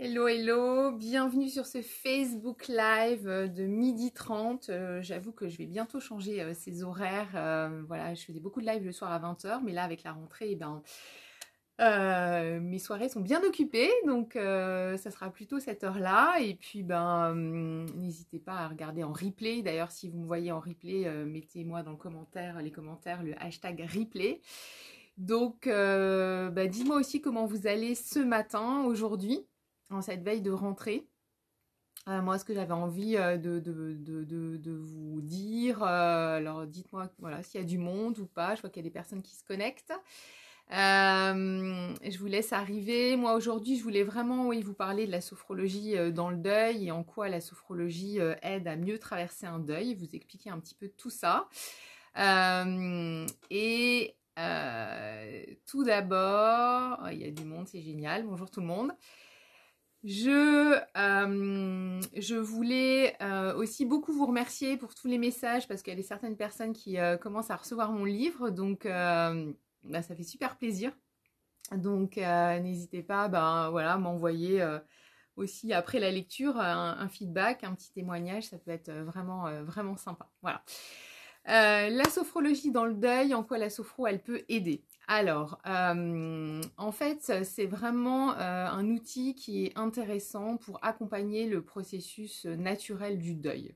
Hello, hello, bienvenue sur ce Facebook Live euh, de midi 30. Euh, j'avoue que je vais bientôt changer euh, ces horaires. voilà, je faisais beaucoup de live le soir à 20h, mais là, avec la rentrée, eh ben, mes soirées sont bien occupées, donc ça sera plutôt cette heure-là. Et puis, ben, hum, n'hésitez pas à regarder en replay. D'ailleurs, si vous me voyez en replay, mettez-moi dans le commentaire, les commentaires, le hashtag replay. Donc, ben, dis-moi aussi comment vous allez ce matin, aujourd'hui en cette veille de rentrée, euh, moi, ce que j'avais envie euh, de, vous dire, euh, alors dites-moi voilà, s'il y a du monde ou pas, je vois qu'il y a des personnes qui se connectent. je vous laisse arriver. Moi, aujourd'hui, je voulais vraiment vous parler de la sophrologie dans le deuil et en quoi la sophrologie aide à mieux traverser un deuil, vous expliquer un petit peu tout ça. et tout d'abord, oh, il y a du monde, c'est génial. Bonjour tout le monde. Euh, je, voulais euh, aussi beaucoup vous remercier pour tous les messages parce qu'il y a certaines personnes qui euh, commencent à recevoir mon livre, donc bah, ça fait super plaisir. Donc n'hésitez pas, ben, voilà, à m'envoyer aussi après la lecture un, feedback, un petit témoignage, ça peut être vraiment vraiment sympa. Voilà. la sophrologie dans le deuil, en quoi la sophro elle peut aider alors, euh, en fait, c'est vraiment euh, un outil qui est intéressant pour accompagner le processus naturel du deuil.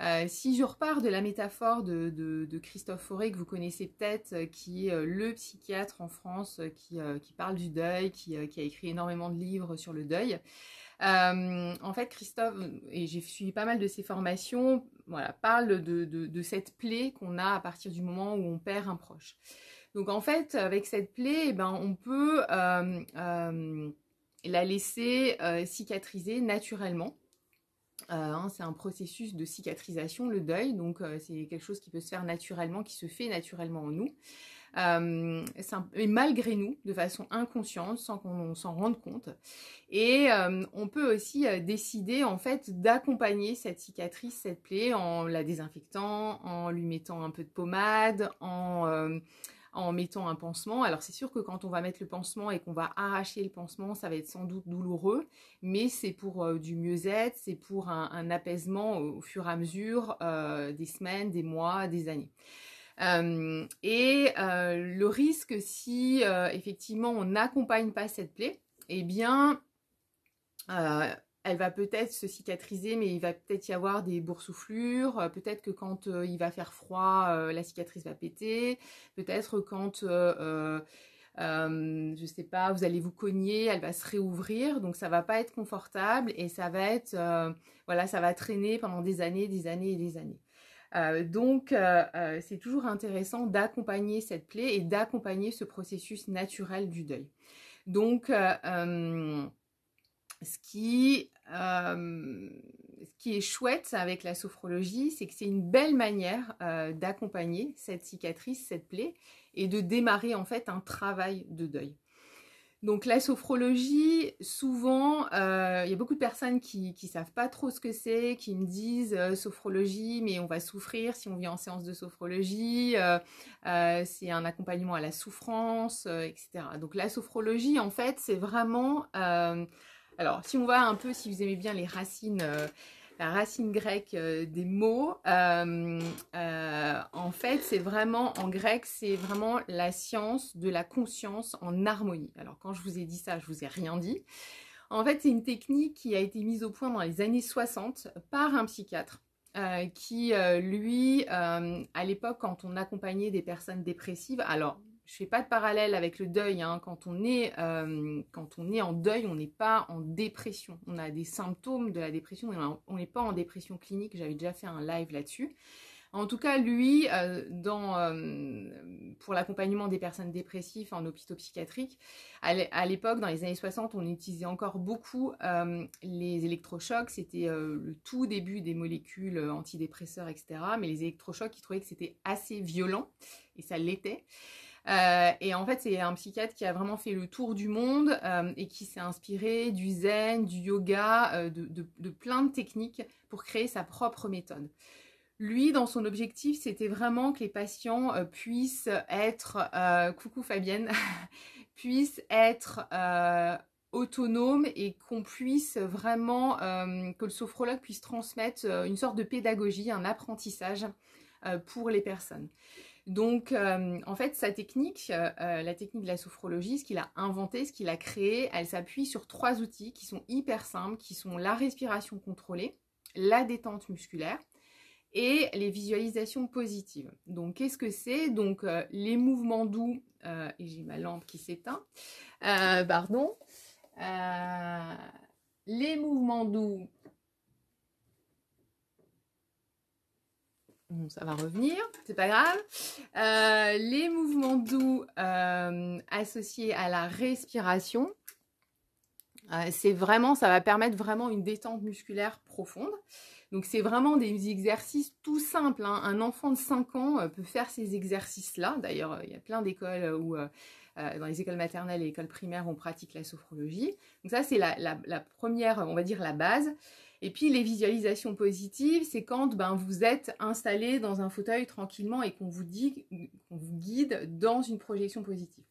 Euh, si je repars de la métaphore de, Christophe Fauré, que vous connaissez peut-être, qui est le psychiatre en France qui, parle du deuil, qui, a écrit énormément de livres sur le deuil, en fait, Christophe, et j'ai suivi pas mal de ses formations, voilà, parle de cette plaie qu'on a à partir du moment où on perd un proche. Donc en fait, avec cette plaie, eh ben, on peut euh, euh, la laisser euh, cicatriser naturellement. Hein, c'est un processus de cicatrisation, le deuil, donc c'est quelque chose qui peut se faire naturellement, qui se fait naturellement en nous. et malgré nous, de façon inconsciente, sans qu'on s'en rende compte. Et on peut aussi décider en fait d'accompagner cette cicatrice, cette plaie, en la désinfectant, en lui mettant un peu de pommade, en en mettant un pansement. Alors c'est sûr que quand on va mettre le pansement et qu'on va arracher le pansement, ça va être sans doute douloureux, mais c'est pour euh, du mieux-être, c'est pour un, apaisement au, fur et à mesure euh, des semaines, des mois, des années. Euh, et le risque si effectivement on n'accompagne pas cette plaie, eh bien elle va peut-être se cicatriser, mais il va peut-être y avoir des boursouflures. Euh, peut-être que quand euh, il va faire froid, euh, la cicatrice va péter. Peut-être quand, je je sais pas, vous allez vous cogner, elle va se réouvrir. Donc ça va pas être confortable et ça va être, voilà, ça va traîner pendant des années, des années et des années. donc c'est toujours intéressant d'accompagner cette plaie et d'accompagner ce processus naturel du deuil. Donc ce qui euh, ce qui est chouette avec la sophrologie, c'est que c'est une belle manière euh, d'accompagner cette cicatrice, cette plaie, et de démarrer en fait un travail de deuil. Donc la sophrologie, souvent, il euh, y a beaucoup de personnes qui ne savent pas trop ce que c'est, qui me disent sophrologie, mais on va souffrir si on vient en séance de sophrologie, c'est un accompagnement à la souffrance, etc. Donc la sophrologie, en fait, c'est vraiment alors, si on voit un peu, si vous aimez bien les racines, euh, la racine grecque euh, des mots, euh, en fait, c'est vraiment, en grec, c'est vraiment la science de la conscience en harmonie. Alors, quand je vous ai dit ça, je vous ai rien dit. En fait, c'est une technique qui a été mise au point dans les années 60 par un psychiatre. qui, lui, à l'époque, quand on accompagnait des personnes dépressives, alors je ne fais pas de parallèle avec le deuil. Hein. Quand, on est, euh, quand on est en deuil, on n'est pas en dépression. On a des symptômes de la dépression, on n'est pas en dépression clinique. J'avais déjà fait un live là-dessus. En tout cas, lui, euh, euh, pour l'accompagnement des personnes dépressives en hôpitaux psychiatriques, à l'époque, dans les années 60, on utilisait encore beaucoup les électrochocs. C'était le tout début des molécules antidépresseurs, etc. Mais les électrochocs, ils trouvaient que c'était assez violent, et ça l'était. Euh, et en fait, c'est un psychiatre qui a vraiment fait le tour du monde euh, et qui s'est inspiré du zen, du yoga, euh, de, de, plein de techniques pour créer sa propre méthode. Lui, dans son objectif, c'était vraiment que les patients puissent être, coucou Fabienne, puissent être autonomes et qu'on puisse vraiment, que le sophrologue puisse transmettre une sorte de pédagogie, un apprentissage pour les personnes. Donc, euh, en fait, sa technique, euh, euh, la technique de la sophrologie, ce qu'il a inventé, ce qu'il a créé, elle s'appuie sur trois outils qui sont hyper simples, qui sont la respiration contrôlée, la détente musculaire et les visualisations positives. Donc, qu'est-ce que c'est Donc, les mouvements doux, et j'ai ma lampe qui s'éteint, pardon, les mouvements doux ça va revenir, c'est pas grave. Euh, les mouvements doux euh, associés à la respiration, euh, c'est vraiment, ça va permettre vraiment une détente musculaire profonde. Donc c'est vraiment des exercices tout simples. Hein. Un enfant de 5 ans peut faire ces exercices-là. D'ailleurs, il y a plein d'écoles où, dans les écoles maternelles et écoles primaires, on pratique la sophrologie. Donc ça, c'est la première, on va dire, la base. Et puis les visualisations positives, c'est quand ben, vous êtes installé dans un fauteuil tranquillement et qu'on vous, dit, qu'on vous guide dans une projection positive.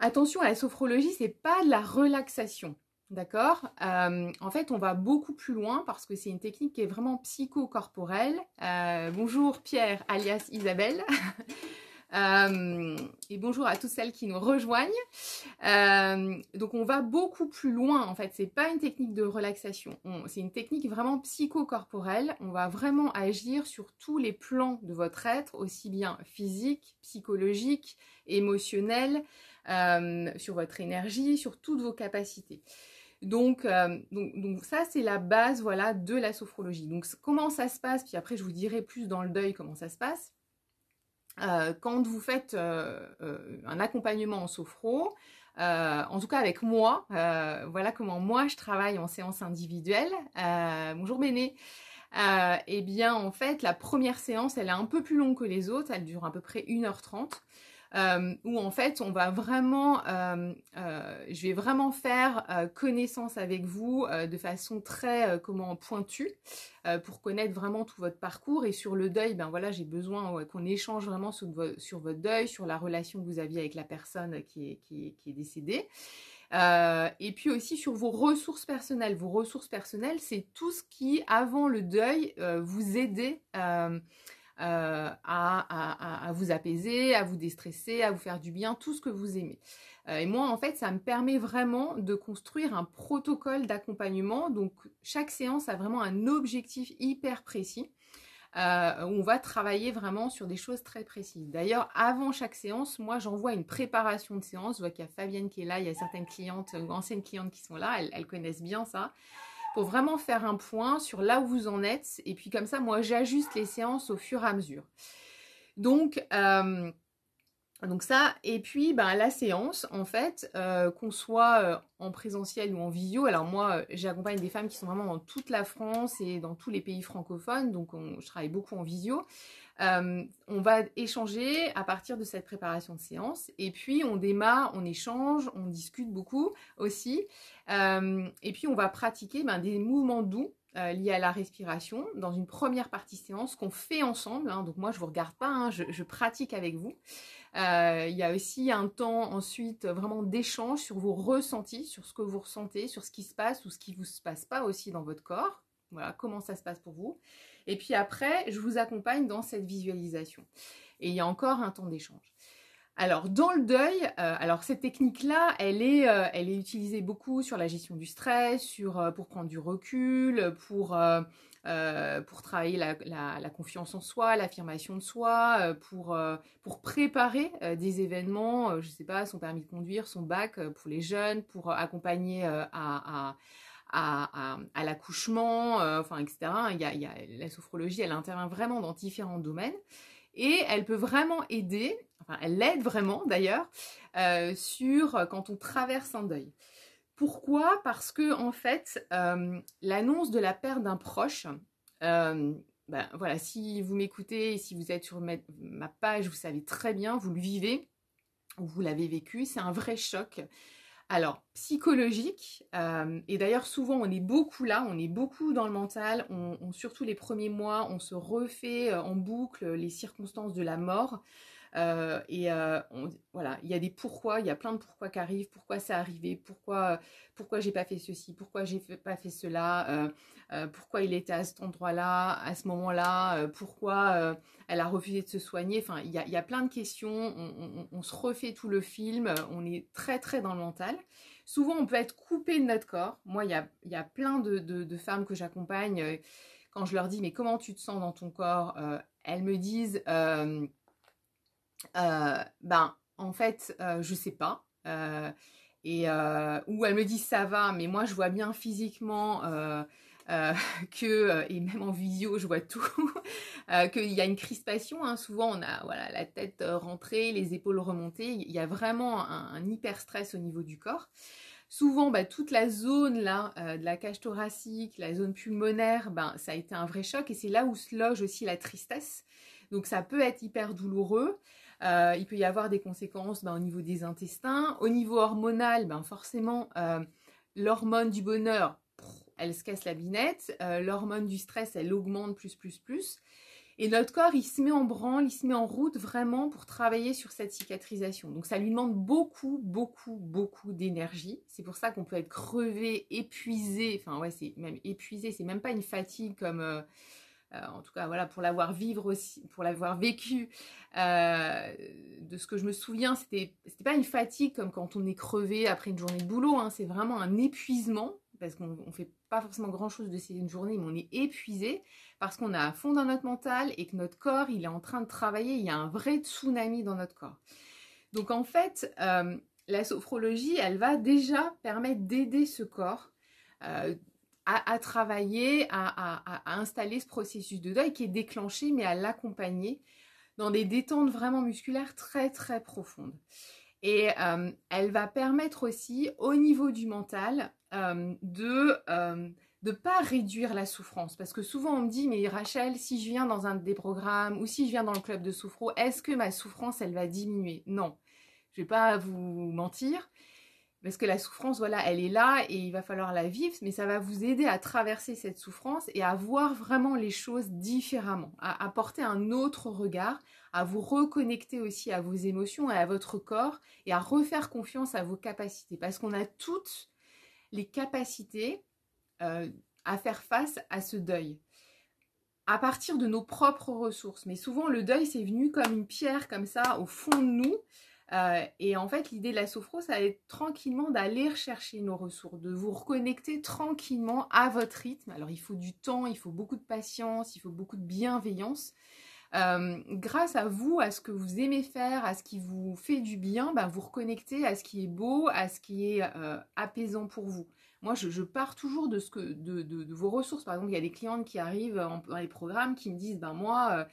Attention à la sophrologie, c'est pas de la relaxation. D'accord euh, En fait, on va beaucoup plus loin parce que c'est une technique qui est vraiment psychocorporelle. corporelle. Euh, bonjour Pierre, alias Isabelle. Euh, et bonjour à toutes celles qui nous rejoignent. Euh, donc on va beaucoup plus loin en fait. C'est pas une technique de relaxation. C'est une technique vraiment psychocorporelle. On va vraiment agir sur tous les plans de votre être, aussi bien physique, psychologique, émotionnel, euh, sur votre énergie, sur toutes vos capacités. Donc, donc, donc, ça, c'est la base voilà, de la sophrologie. Donc, comment ça se passe Puis après, je vous dirai plus dans le deuil comment ça se passe. Euh, quand vous faites euh, euh, un accompagnement en sophro, en tout cas avec moi, voilà comment moi je travaille en séance individuelle. bonjour Béné. eh bien, en fait, la première séance, elle est un peu plus longue que les autres. Elle dure à peu près 1h30. Euh, où en fait on va vraiment, euh, euh, je vais vraiment faire connaissance avec vous de façon très comment pointue pour connaître vraiment tout votre parcours et sur le deuil, ben voilà j'ai besoin qu'on échange vraiment sur, votre deuil, sur la relation que vous aviez avec la personne qui est, décédée. et puis aussi sur vos ressources personnelles. Vos ressources personnelles, c'est tout ce qui, avant le deuil, vous aidait euh, à, vous apaiser, à vous déstresser, à vous faire du bien, tout ce que vous aimez. Euh, et moi, en fait, ça me permet vraiment de construire un protocole d'accompagnement. Donc, chaque séance a vraiment un objectif hyper précis. Euh, on va travailler vraiment sur des choses très précises. D'ailleurs, avant chaque séance, moi, j'envoie une préparation de séance. Je vois qu'il y a Fabienne qui est là, il y a certaines clientes, ou anciennes clientes qui sont là, elles connaissent bien ça pour vraiment faire un point sur là où vous en êtes. Et puis comme ça, moi, j'ajuste les séances au fur et à mesure. Donc, euh, donc ça, et puis ben, la séance, en fait, euh, qu'on soit euh, en présentiel ou en visio, alors moi euh, j'accompagne des femmes qui sont vraiment dans toute la France et dans tous les pays francophones, donc je travaille beaucoup en visio, on va échanger à partir de cette préparation de séance, et puis on démarre, on échange, on discute beaucoup aussi, et puis on va pratiquer ben, des mouvements doux euh, lié à la respiration dans une première partie séance qu'on fait ensemble. Hein. donc moi, je vous regarde pas, hein, je, pratique avec vous. Euh, il y a aussi un temps ensuite euh, vraiment d'échange sur vos ressentis, sur ce que vous ressentez, sur ce qui se passe ou ce qui ne vous se passe pas aussi dans votre corps. Voilà, comment ça se passe pour vous. Et puis après, je vous accompagne dans cette visualisation. Et il y a encore un temps d'échange. Alors dans le deuil, euh, alors cette technique-là, euh, elle est, utilisée beaucoup sur la gestion du stress, euh, pour prendre du recul, pour travailler la, confiance en soi, l'affirmation de soi, pour préparer des événements, je ne sais pas, son permis de conduire, son bac pour les jeunes, pour accompagner à, l'accouchement, etc. la sophrologie, elle intervient vraiment dans différents domaines et elle peut vraiment aider, enfin elle l'aide vraiment d'ailleurs, euh, sur euh, quand on traverse un deuil. Pourquoi Parce que en fait, euh, l'annonce de la perte d'un proche, ben, voilà, si vous m'écoutez, et si vous êtes sur ma, page, vous savez très bien, vous le vivez, ou vous l'avez vécu, c'est un vrai choc. Alors, psychologique, euh, et d'ailleurs souvent on est beaucoup là, on est beaucoup dans le mental, on, surtout les premiers mois, on se refait euh, en boucle les circonstances de la mort. Euh, et voilà, il y a des pourquoi, il y a plein de pourquoi qui arrivent, pourquoi ça arrivé, pourquoi pourquoi j'ai pas fait ceci, pourquoi j'ai pas fait cela, euh, pourquoi il était à cet endroit-là, à ce moment-là, euh, pourquoi euh, elle a refusé de se soigner. Enfin, il y a, plein de questions, on, se refait tout le film, on est très très dans le mental. Souvent, on peut être coupé de notre corps. Moi, il y a, y a, plein de, femmes que j'accompagne, quand je leur dis mais comment tu te sens dans ton corps, elles me disent ben en fait je sais pas et euh, où elle me dit ça va, mais moi je vois bien physiquement euh, que, euh, et même en visio, je vois tout, euh, qu'il y a une crispation. Hein. Souvent, on a voilà, la tête rentrée, les épaules remontées. Il y a vraiment un, hyper stress au niveau du corps. Souvent, bah, toute la zone là, de la cage thoracique, la zone pulmonaire, ben, ça a été un vrai choc et c'est là où se loge aussi la tristesse. Donc ça peut être hyper douloureux. il peut y avoir des conséquences ben, au niveau des intestins. Au niveau hormonal, ben, forcément, l'hormone du bonheur, elle se casse la binette, euh, l'hormone du stress, elle augmente plus, plus, plus. Et notre corps, il se met en branle, il se met en route vraiment pour travailler sur cette cicatrisation. Donc ça lui demande beaucoup, beaucoup, beaucoup d'énergie. C'est pour ça qu'on peut être crevé, épuisé. Enfin ouais, c'est même épuisé, c'est même pas une fatigue comme... Euh, euh, en tout cas, voilà, pour l'avoir vivre aussi, pour l'avoir vécu, de ce que je me souviens, c'était, c'était pas une fatigue comme quand on est crevé après une journée de boulot, hein. c'est vraiment un épuisement parce qu'on fait pas forcément grand-chose de ces journées, mais on est épuisé parce qu'on a à fond dans notre mental et que notre corps, il est en train de travailler. Il y a un vrai tsunami dans notre corps. Donc en fait, euh, la sophrologie, elle va déjà permettre d'aider ce corps euh, à, travailler, à, à, installer ce processus de deuil qui est déclenché, mais à l'accompagner dans des détentes vraiment musculaires très très profondes. Et euh, elle va permettre aussi au niveau du mental euh, de ne euh, pas réduire la souffrance. Parce que souvent on me dit, mais Rachel, si je viens dans un des programmes ou si je viens dans le club de souffro, est-ce que ma souffrance, elle va diminuer Non. Je ne vais pas vous mentir. Parce que la souffrance, voilà, elle est là et il va falloir la vivre, mais ça va vous aider à traverser cette souffrance et à voir vraiment les choses différemment, à apporter un autre regard, à vous reconnecter aussi à vos émotions et à votre corps et à refaire confiance à vos capacités. Parce qu'on a toutes les capacités euh, à faire face à ce deuil à partir de nos propres ressources. Mais souvent, le deuil, c'est venu comme une pierre, comme ça, au fond de nous, euh, et en fait, l'idée de la sophro, ça va être tranquillement d'aller rechercher nos ressources, de vous reconnecter tranquillement à votre rythme. Alors, il faut du temps, il faut beaucoup de patience, il faut beaucoup de bienveillance. Euh, grâce à vous, à ce que vous aimez faire, à ce qui vous fait du bien, ben, vous reconnectez à ce qui est beau, à ce qui est euh, apaisant pour vous. Moi, je, pars toujours de, ce que, de, vos ressources. Par exemple, il y a des clientes qui arrivent dans les programmes qui me disent, ben moi,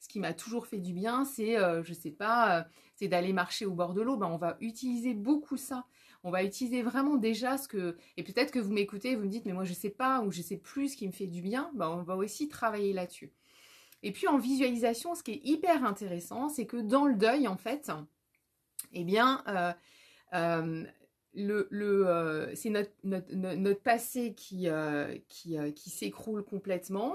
ce qui m'a toujours fait du bien, c'est, euh, je sais pas, euh, c'est d'aller marcher au bord de l'eau. Ben, on va utiliser beaucoup ça. On va utiliser vraiment déjà ce que... Et peut-être que vous m'écoutez vous me dites, mais moi, je ne sais pas ou je ne sais plus ce qui me fait du bien. Ben, on va aussi travailler là-dessus. Et puis, en visualisation, ce qui est hyper intéressant, c'est que dans le deuil, en fait, eh bien... Euh, le, euh, c'est notre, passé qui, euh, euh, qui, s'écroule complètement.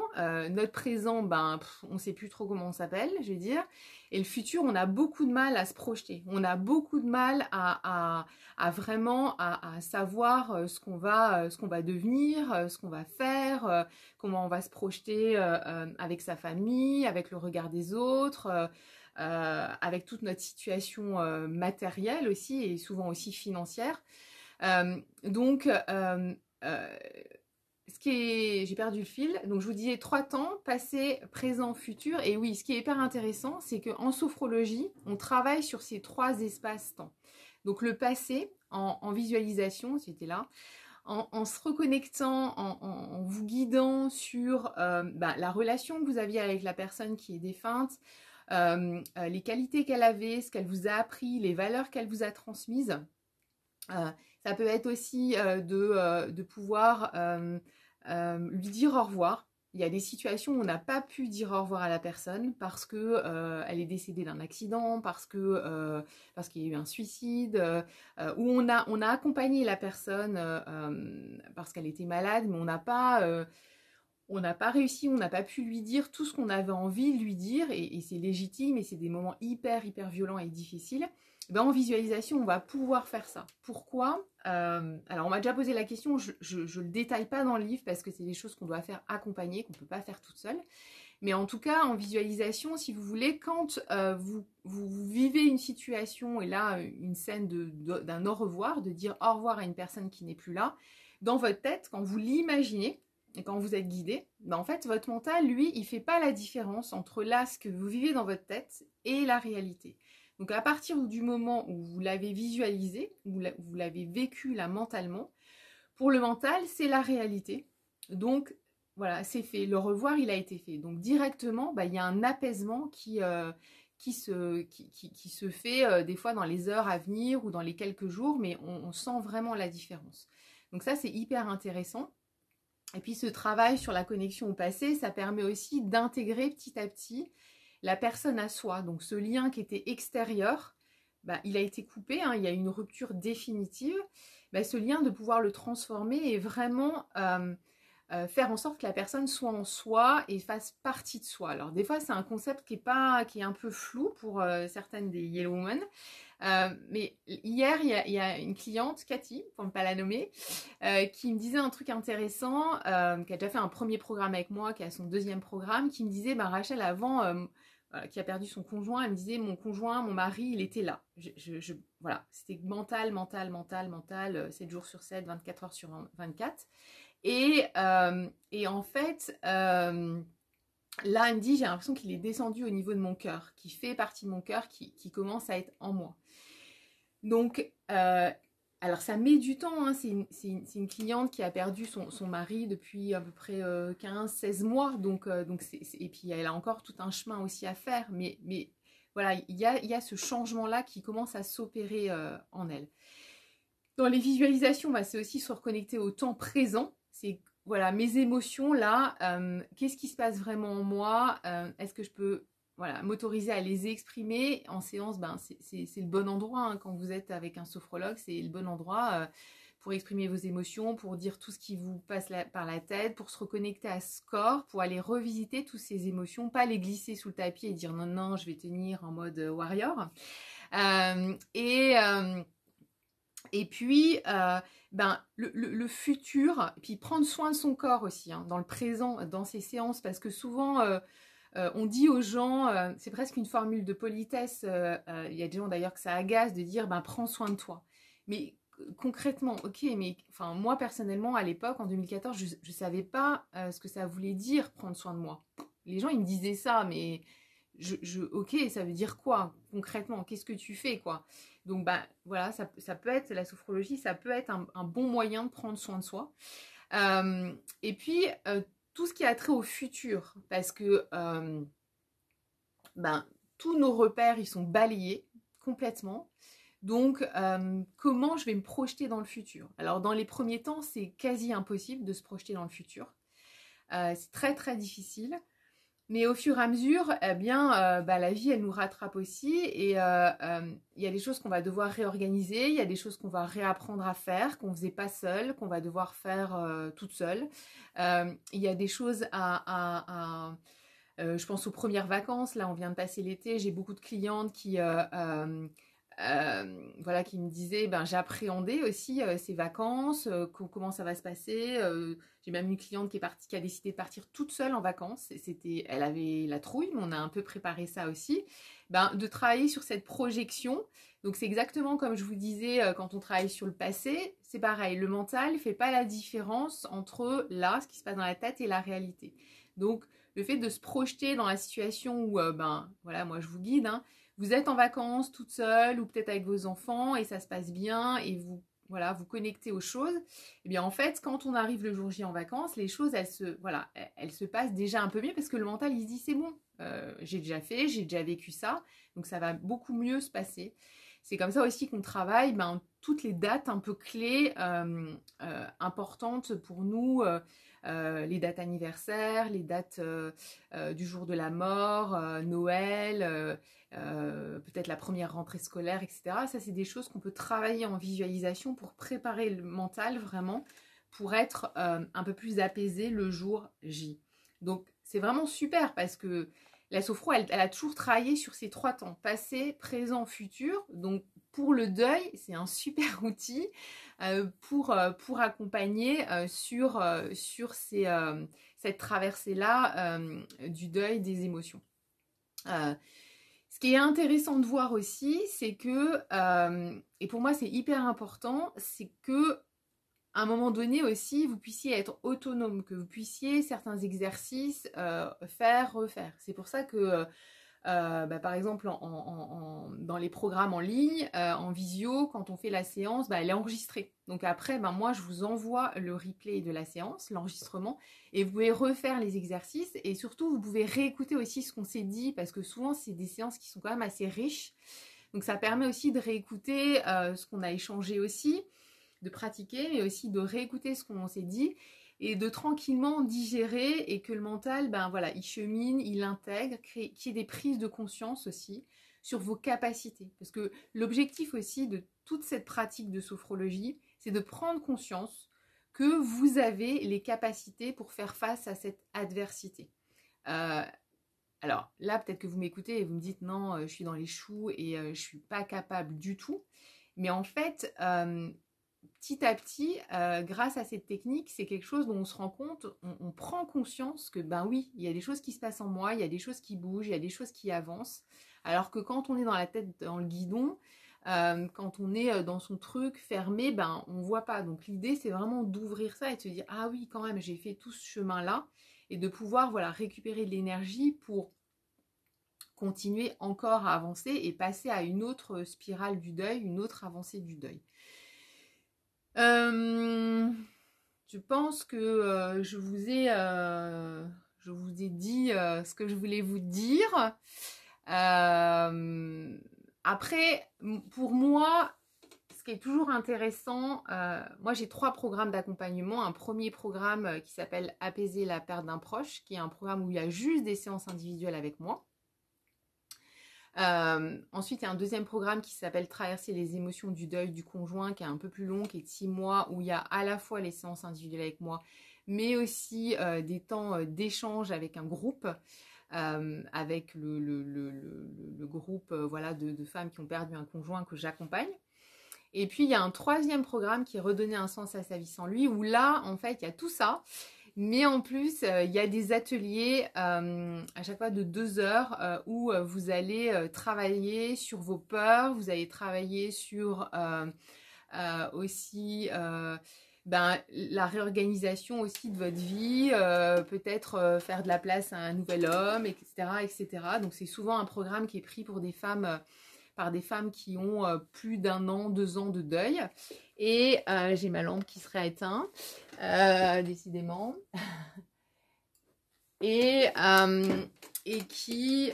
notre présent, ben, on ne sait plus trop comment on s'appelle, je veux dire. Et le futur, on a beaucoup de mal à se projeter. On a beaucoup de mal à, vraiment savoir ce qu'on va, ce qu'on va devenir, ce qu'on va faire, comment on va se projeter avec sa famille, avec le regard des autres. Euh, avec toute notre situation euh, matérielle aussi et souvent aussi financière. Euh, donc, ce qui j'ai perdu le fil, donc je vous disais trois temps, passé, présent, futur. Et oui, ce qui est hyper intéressant, c'est qu'en sophrologie, on travaille sur ces trois espaces-temps. Donc le passé, en, visualisation, c'était là, en, se reconnectant, en, vous guidant sur bah, la relation que vous aviez avec la personne qui est défunte, euh, euh, les qualités qu'elle avait, ce qu'elle vous a appris, les valeurs qu'elle vous a transmises. Euh, ça peut être aussi de, pouvoir lui dire au revoir. Il y a des situations où on n'a pas pu dire au revoir à la personne parce que elle est décédée d'un accident, parce que parce qu'il y a eu un suicide, où on a on a accompagné la personne parce qu'elle était malade, mais on n'a pas on n'a pas réussi, on n'a pas pu lui dire tout ce qu'on avait envie de lui dire, et, c'est légitime, et c'est des moments hyper, hyper violents et difficiles, ben, en visualisation, on va pouvoir faire ça. Pourquoi euh, Alors, on m'a déjà posé la question, je ne le détaille pas dans le livre, parce que c'est des choses qu'on doit faire accompagner, qu'on ne peut pas faire toute seule. Mais en tout cas, en visualisation, si vous voulez, quand euh, vous, vous, vous, vivez une situation, et là, une scène d'un au revoir, de dire au revoir à une personne qui n'est plus là, dans votre tête, quand vous l'imaginez, et quand vous êtes guidé, ben, en fait, votre mental, lui, il ne fait pas la différence entre là, ce que vous vivez dans votre tête, et la réalité. Donc à partir du moment où vous l'avez visualisé, où vous l'avez vécu là mentalement, pour le mental, c'est la réalité. Donc voilà, c'est fait. Le revoir, il a été fait. Donc directement, ben, il y a un apaisement qui, euh, qui, se, qui, qui se, fait euh, des fois dans les heures à venir ou dans les quelques jours, mais on sent vraiment la différence. Donc ça, c'est hyper intéressant. Et puis ce travail sur la connexion au passé, ça permet aussi d'intégrer petit à petit la personne à soi. Donc ce lien qui était extérieur, bah, il a été coupé, hein, il y a une rupture définitive. Bah, ce lien, de pouvoir le transformer et vraiment euh, euh, faire en sorte que la personne soit en soi et fasse partie de soi. Alors des fois, c'est un concept qui est, pas, qui est un peu flou pour euh, certaines des Yellow Women. Euh, mais hier, il y, a une cliente, Cathy, pour ne pas la nommer, euh, qui me disait un truc intéressant, euh, qui a déjà fait un premier programme avec moi, qui a son deuxième programme, qui me disait, bah, Rachel, avant, euh, qui a perdu son conjoint, elle me disait, mon conjoint, mon mari, il était là. Je, voilà, c'était mental, mental, mental, mental, 7 jours sur 7, 24 heures sur 24. Et, et en fait là, dit j'ai l'impression qu'il est descendu au niveau de mon cœur, qui fait partie de mon cœur, qui, commence à être en moi. Donc, euh, alors ça met du temps, hein. c'est une, cliente qui a perdu son, mari depuis à peu près 15-16 euh, mois, donc, euh, donc et puis elle a encore tout un chemin aussi à faire, mais, mais voilà, il y a, y a, ce changement-là qui commence à s'opérer en elle. Dans les visualisations, bah, c'est aussi se reconnecter au temps présent, c'est voilà, mes émotions là, euh, qu'est-ce qui se passe vraiment en moi euh, Est-ce que je peux voilà, m'autoriser à les exprimer En séance, ben, c'est le bon endroit. Hein. quand vous êtes avec un sophrologue, c'est le bon endroit euh, pour exprimer vos émotions, pour dire tout ce qui vous passe par la tête, pour se reconnecter à ce corps, pour aller revisiter toutes ces émotions, pas les glisser sous le tapis et dire non, non, je vais tenir en mode warrior. et, et puis ben, le, futur, puis prendre soin de son corps aussi, hein, dans le présent, dans ses séances, parce que souvent, euh, euh, on dit aux gens, euh, c'est presque une formule de politesse, il y a des gens d'ailleurs que ça agace de dire, ben, prends soin de toi. Mais concrètement, ok, mais enfin, moi personnellement, à l'époque, en 2014, je ne savais pas ce que ça voulait dire, prendre soin de moi. Les gens, ils me disaient ça, mais ok, ça veut dire quoi concrètement Qu'est-ce que tu fais quoi Donc bah voilà, ça, peut être la sophrologie, ça peut être un, bon moyen de prendre soin de soi. Euh, et puis euh, tout ce qui a trait au futur, parce que euh, ben, tous nos repères ils sont balayés complètement. Donc, comment je vais me projeter dans le futur Alors, dans les premiers temps, c'est quasi impossible de se projeter dans le futur. c'est très, très difficile. Mais au fur et à mesure, eh bien, euh, bah, la vie, elle nous rattrape aussi. Et euh, euh, il y a des choses qu'on va devoir réorganiser, il y a des choses qu'on va réapprendre à faire, qu'on ne faisait pas seul, qu'on va devoir faire toute seule. Il y a des choses à je pense aux premières vacances, là on vient de passer l'été, j'ai beaucoup de clientes qui euh, voilà, qui me disait, ben, j'appréhendais aussi euh, ces vacances, euh, comment ça va se passer. J'ai même une cliente qui est partie, qui a décidé de partir toute seule en vacances. C'était, elle avait la trouille, mais on a un peu préparé ça aussi. Ben, de travailler sur cette projection. Donc c'est exactement comme je vous disais quand on travaille sur le passé, c'est pareil. Le mental ne fait pas la différence entre là, ce qui se passe dans la tête, et la réalité. Donc le fait de se projeter dans la situation où, ben, voilà, moi je vous guide. Hein, vous êtes en vacances toute seule ou peut-être avec vos enfants et ça se passe bien et vous voilà, vous connectez aux choses. Eh bien en fait, quand on arrive le jour J en vacances, les choses elles se voilà, elles se passent déjà un peu mieux parce que le mental il se dit c'est bon, euh, j'ai déjà fait, j'ai déjà vécu ça, donc ça va beaucoup mieux se passer. C'est comme ça aussi qu'on travaille ben, toutes les dates un peu clés euh, euh, importantes pour nous, euh, les dates anniversaires, les dates du jour de la mort, Noël, peut-être la première rentrée scolaire, etc. Ça, c'est des choses qu'on peut travailler en visualisation pour préparer le mental vraiment, pour être un peu plus apaisé le jour J. Donc, c'est vraiment super parce que la sophro, elle, elle, a toujours travaillé sur ces trois temps, passé, présent, futur. Donc, le deuil, c'est un super outil euh, pour, euh, pour accompagner euh, sur, sur ces, cette traversée-là du deuil des émotions. ce qui est intéressant de voir aussi, c'est que, et pour moi c'est hyper important, c'est que à un moment donné aussi, vous puissiez être autonome, que vous puissiez certains exercices faire, refaire. C'est pour ça que euh, bah, par exemple, dans les programmes en ligne, euh, en visio, quand on fait la séance, bah, elle est enregistrée. Donc après, bah, moi, je vous envoie le replay de la séance, l'enregistrement, et vous pouvez refaire les exercices. Et surtout, vous pouvez réécouter aussi ce qu'on s'est dit, parce que souvent, c'est des séances qui sont quand même assez riches. Donc ça permet aussi de réécouter euh, ce qu'on a échangé aussi de pratiquer, mais aussi de réécouter ce qu'on s'est dit et de tranquillement digérer et que le mental, ben voilà, il chemine, il intègre, qu'il y ait des prises de conscience aussi sur vos capacités. Parce que l'objectif aussi de toute cette pratique de sophrologie, c'est de prendre conscience que vous avez les capacités pour faire face à cette adversité. Euh, alors là, peut-être que vous m'écoutez et vous me dites non, euh, je suis dans les choux et euh, je ne suis pas capable du tout. Mais en fait, petit à petit, euh, grâce à cette technique, c'est quelque chose dont on se rend compte, on, prend conscience que ben oui, il y a des choses qui se passent en moi, il y a des choses qui bougent, il y a des choses qui avancent. Alors que quand on est dans la tête, dans le guidon, euh, quand on est euh, dans son truc fermé, ben on voit pas. Donc l'idée, c'est vraiment d'ouvrir ça et de se dire ah oui, quand même, j'ai fait tout ce chemin-là et de pouvoir voilà récupérer de l'énergie pour continuer encore à avancer et passer à une autre spirale du deuil, une autre avancée du deuil. Euh, je pense que euh, je, vous ai, euh, je vous ai dit ce que je voulais vous dire. après, pour moi, ce qui est toujours intéressant, moi j'ai trois programmes d'accompagnement. Un premier programme qui s'appelle Apaiser la perte d'un proche, qui est un programme où il y a juste des séances individuelles avec moi. Euh, ensuite, il y a un deuxième programme qui s'appelle Traverser les émotions du deuil du conjoint, qui est un peu plus long, qui est de six mois, où il y a à la fois les séances individuelles avec moi, mais aussi euh, des temps euh, d'échange avec un groupe. avec le, groupe voilà, de, femmes qui ont perdu un conjoint que j'accompagne. Et puis il y a un troisième programme qui est redonner un sens à sa vie sans lui, où là, en fait, il y a tout ça, mais en plus, euh, il y a des ateliers euh, à chaque fois de deux heures euh, où vous allez travailler sur vos peurs, vous allez travailler sur aussi... Ben, la réorganisation aussi de votre vie, peut-être faire de la place à un nouvel homme, etc. etc. Donc c'est souvent un programme qui est pris pour des femmes par des femmes qui ont euh, plus d'un an, deux ans de deuil. Et euh, j'ai ma lampe qui serait éteinte, euh, décidément. Et, et qui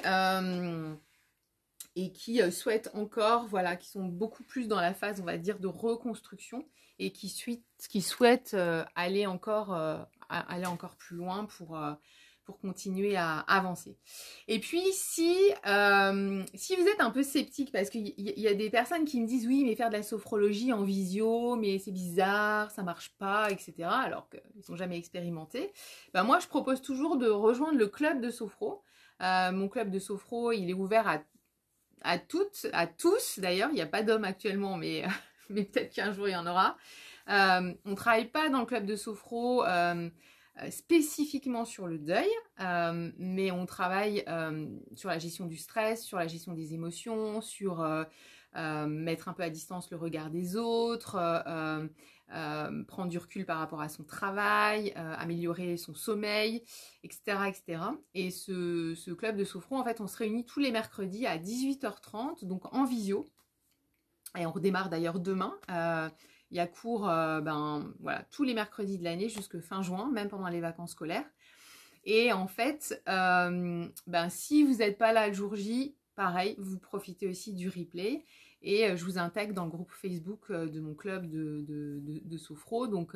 et qui souhaitent encore, voilà, qui sont beaucoup plus dans la phase, on va dire, de reconstruction et qui, suite, qui souhaitent aller, encore, aller encore plus loin pour, pour continuer à avancer. Et puis si, euh, si vous êtes un peu sceptique, parce qu'il y, a des personnes qui me disent oui mais faire de la sophrologie en visio, mais c'est bizarre, ça marche pas, etc. alors qu'ils sont jamais expérimenté, ben moi je propose toujours de rejoindre le club de sophro. Euh, mon club de sophro, il est ouvert à, toutes, à tous d'ailleurs, il n'y a pas d'hommes actuellement, mais, mais peut-être qu'un jour il y en aura. Euh, on ne travaille pas dans le club de sophro euh, spécifiquement sur le deuil, euh, mais on travaille euh, sur la gestion du stress, sur la gestion des émotions, sur mettre un peu à distance le regard des autres, prendre du recul par rapport à son travail, améliorer son sommeil, etc. etc. Et ce, club de souffrance, en fait, on se réunit tous les mercredis à 18h30, donc en visio. Et on redémarre d'ailleurs demain. Il y a cours euh, ben, voilà, tous les mercredis de l'année jusque fin juin, même pendant les vacances scolaires. Et en fait, euh, ben, si vous n'êtes pas là le jour J, pareil, vous profitez aussi du replay. Et euh, je vous intègre dans le groupe Facebook de mon club de, de, sophro. Donc,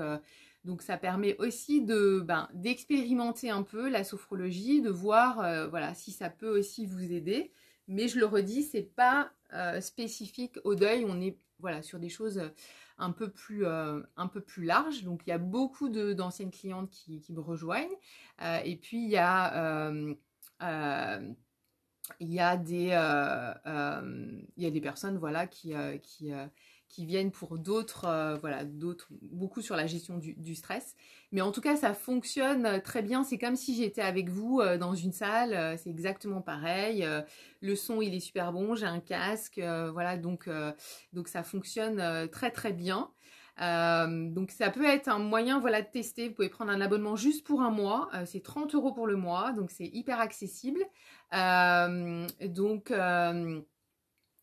donc ça permet aussi de ben, d'expérimenter un peu la sophrologie, de voir voilà si ça peut aussi vous aider. Mais je le redis, c'est pas spécifique au deuil. On est voilà sur des choses un peu plus, euh, un peu plus large. Donc il y a beaucoup d'anciennes clientes qui, me rejoignent. Euh, et puis il y a... Euh, il des, il y a des personnes voilà, qui, qui, qui viennent pour d'autres, euh, voilà, d'autres, beaucoup sur la gestion du, stress. Mais en tout cas, ça fonctionne euh, très bien. C'est comme si j'étais avec vous euh, dans une salle. c'est exactement pareil. le son, il est super bon. J'ai un casque. voilà, donc, donc ça fonctionne très très bien. donc ça peut être un moyen voilà, de tester. Vous pouvez prendre un abonnement juste pour un mois. c'est 30 euros pour le mois. Donc c'est hyper accessible. donc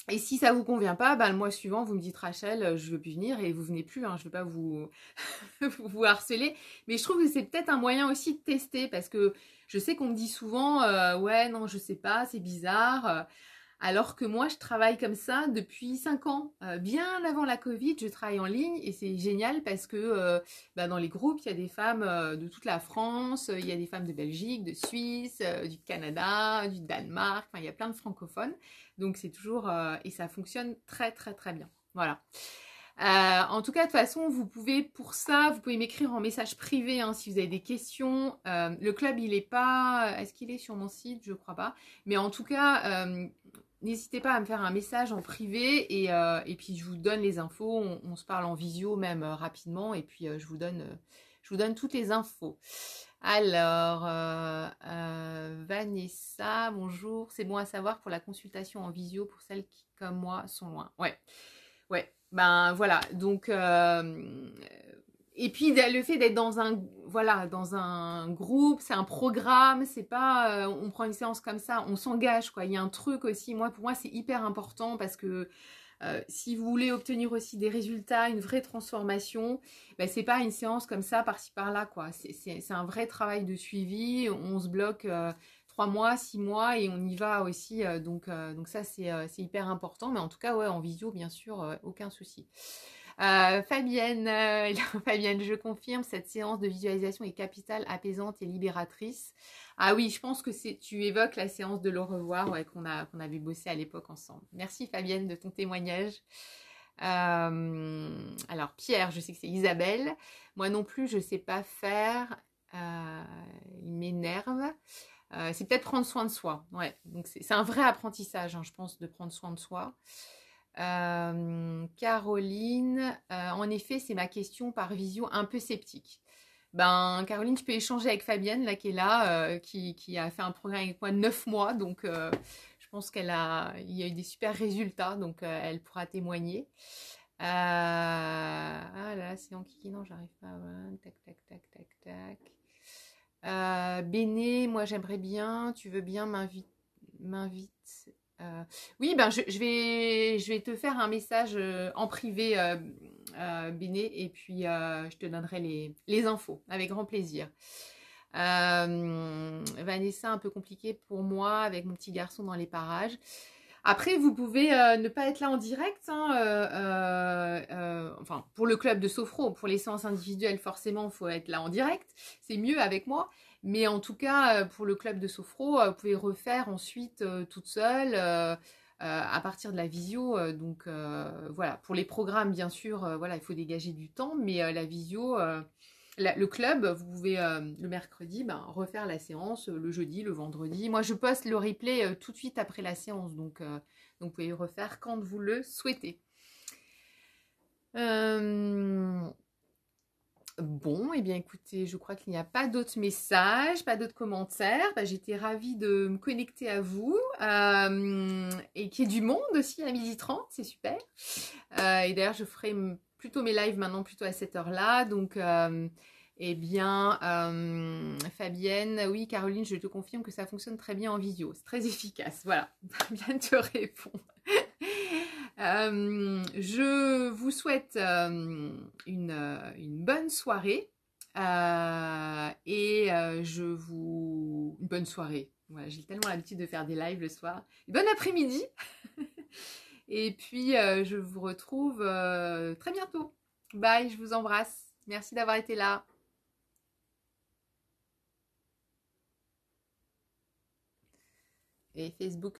et si ça vous convient pas, bah, le mois suivant, vous me dites Rachel, euh, je veux plus venir et vous venez plus. je hein, je veux pas vous vous harceler. Mais je trouve que c'est peut-être un moyen aussi de tester parce que je sais qu'on me dit souvent, euh, ouais non, je sais pas, c'est bizarre. Euh. Alors que moi, je travaille comme ça depuis 5 ans. Euh, bien avant la Covid, je travaille en ligne et c'est génial parce que euh, bah, dans les groupes, il y a des femmes euh, de toute la France, il y a des femmes de Belgique, de Suisse, du Canada, du Danemark, il y a plein de francophones. Donc c'est toujours... et ça fonctionne très très très bien. Voilà. en tout cas, de toute façon, vous pouvez pour ça, vous pouvez m'écrire en message privé hein, si vous avez des questions. le club, il n'est pas. Est-ce qu'il est sur mon site Je crois pas. Mais en tout cas, N'hésitez pas à me faire un message en privé et, euh, puis je vous donne les infos. On, se parle en visio même euh, rapidement et puis euh, je, vous donne, je vous donne toutes les infos. Alors, Vanessa, bonjour. C'est bon à savoir pour la consultation en visio pour celles qui, comme moi, sont loin. Ouais, ouais. Ben voilà. Donc et puis le fait d'être dans un voilà dans un groupe, c'est un programme, c'est pas euh, on prend une séance comme ça, on s'engage quoi. Il y a un truc aussi. Moi pour moi c'est hyper important parce que euh, si vous voulez obtenir aussi des résultats, une vraie transformation, ben, c'est pas une séance comme ça par-ci par-là quoi. C'est un vrai travail de suivi. On se bloque euh, trois mois, six mois et on y va aussi. donc donc ça c'est hyper important. Mais en tout cas ouais en visio bien sûr aucun souci. Euh, Fabienne, euh, Fabienne, je confirme, cette séance de visualisation est capitale, apaisante et libératrice. Ah oui, je pense que tu évoques la séance de l'au revoir qu'on a, avait bossé à l'époque ensemble. Merci Fabienne de ton témoignage. Euh, alors Pierre, je sais que c'est Isabelle. Moi non plus, je ne sais pas faire. il m'énerve. c'est peut-être prendre soin de soi. Ouais, donc c'est un vrai apprentissage, hein, je pense, de prendre soin de soi. Euh, Caroline, euh, en effet, c'est ma question par visio un peu sceptique. Ben, Caroline, je peux échanger avec Fabienne, là, qui est là, euh, qui, a fait un programme avec moi 9 mois. Donc, je pense qu'elle a, il y a eu des super résultats. Donc, elle pourra témoigner. ah là c'est en kiki. Non, j'arrive pas. tac, tac, tac, tac, tac. Béné, moi, j'aimerais bien. Tu veux bien m'inviter m'invite euh, oui, ben je, vais, je vais te faire un message euh, en privé, euh, euh, Béné, et puis je te donnerai les, les, infos avec grand plaisir. Vanessa, un peu compliqué pour moi avec mon petit garçon dans les parages. Après, vous pouvez ne pas être là en direct. Hein, enfin, pour le club de Sophro, pour les séances individuelles, forcément, il faut être là en direct. C'est mieux avec moi. Mais en tout cas, euh, pour le club de Sofro, euh, vous pouvez refaire ensuite euh, toute seule. à partir de la visio. donc voilà, pour les programmes, bien sûr, voilà, il faut dégager du temps, mais la visio, le club, vous pouvez le mercredi ben, refaire la séance, le jeudi, le vendredi. Moi, je poste le replay tout de suite après la séance, donc, donc vous pouvez refaire quand vous le souhaitez. Eh bien, écoutez, je crois qu'il n'y a pas d'autres messages, pas d'autres commentaires. Bah, j'étais ravie de me connecter à vous euh, et qu'il y ait du monde aussi à 12h30, c'est super. Euh, et d'ailleurs, je ferai plutôt mes lives maintenant, plutôt à cette heure-là. Donc, euh, eh bien, Fabienne, oui, Caroline, je te confirme que ça fonctionne très bien en vidéo. C'est très efficace. Voilà, Fabienne te répond. je vous souhaite une, bonne soirée euh, et euh, je vous... Une bonne soirée. j'ai tellement l'habitude de faire des lives le soir. Bon après-midi. et puis, euh, je vous retrouve très bientôt. Bye, je vous embrasse. Merci d'avoir été là. Et Facebook